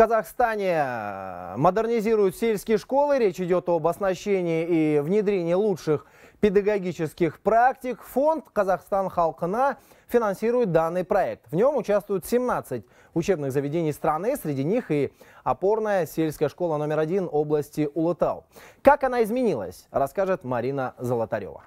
Казахстане э, модернизируют сельские школы. Речь идет об оснащении и внедрении лучших педагогических практик. Фонд «Казахстан Халкана» финансирует данный проект. В нем участвуют 17 учебных заведений страны, среди них и опорная сельская школа номер один области Улытау. Как она изменилась, расскажет Марина Золотарева.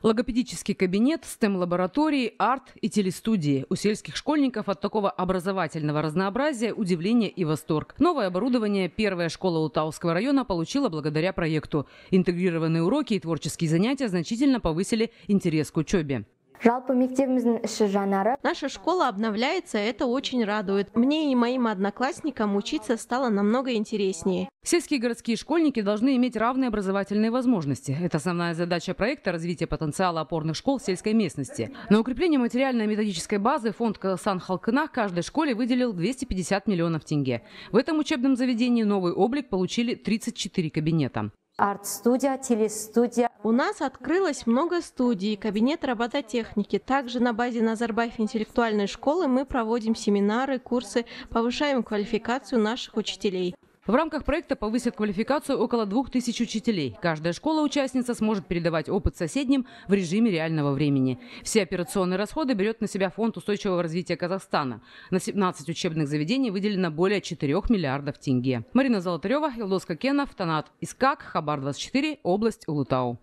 Логопедический кабинет, STEM-лаборатории, арт и телестудии. У сельских школьников от такого образовательного разнообразия удивление и восторг. Новое оборудование первая школа Утауского района получила благодаря проекту. Интегрированные уроки и творческие занятия значительно повысили интерес к учебе. Наша школа обновляется, это очень радует. Мне и моим одноклассникам учиться стало намного интереснее. Сельские городские школьники должны иметь равные образовательные возможности. Это основная задача проекта развития потенциала опорных школ в сельской местности. На укрепление материальной методической базы фонд «Сан Халкына» каждой школе выделил 250 миллионов тенге. В этом учебном заведении новый облик получили 34 кабинета арт-студия, телестудия. У нас открылось много студий, кабинет робототехники. Также на базе Назарбаев интеллектуальной школы мы проводим семинары, курсы, повышаем квалификацию наших учителей. В рамках проекта повысят квалификацию около 2000 учителей. Каждая школа-участница сможет передавать опыт соседним в режиме реального времени. Все операционные расходы берет на себя Фонд устойчивого развития Казахстана. На 17 учебных заведений выделено более 4 миллиардов тенге. Марина Золотарева, Илдос Кокенов, Танат Искак, Хабар-24, область Улутау.